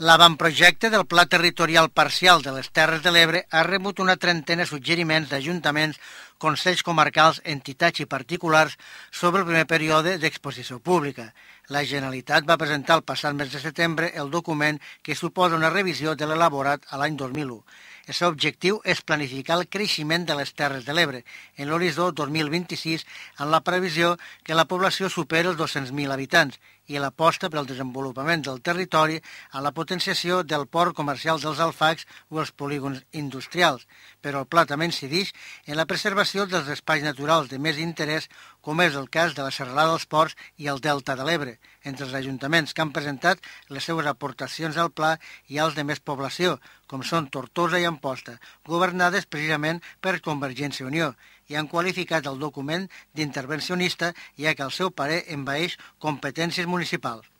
L'avantprojecte del Pla Territorial Parcial de les Terres de l'Ebre ha rebut una trentena suggeriments d'ajuntaments, consells comarcals, entitats i particulars sobre el primer període d'exposició pública. La Generalitat va presentar el passat mes de setembre el document que suposa una revisió de l'elaborat a l'any 2001. El seu objectiu és planificar el creixement de les Terres de l'Ebre en l'horitzó 2026 amb la previsió que la població superi els 200.000 habitants i l'aposta per al desenvolupament del territori a la potenciació del port comercial dels alfacs o els polígons industrials, però el pla també incideix en la preservació dels espais naturals de més interès com és el cas de la Serralada dels Ports i el Delta de l'Ebre, entre els ajuntaments que han presentat les seues aportacions al pla i als de més població, com són Tortosa i Amposta, governades precisament per Convergència i Unió, i han qualificat el document d'intervencionista ja que el seu parer envaeix competències municipals.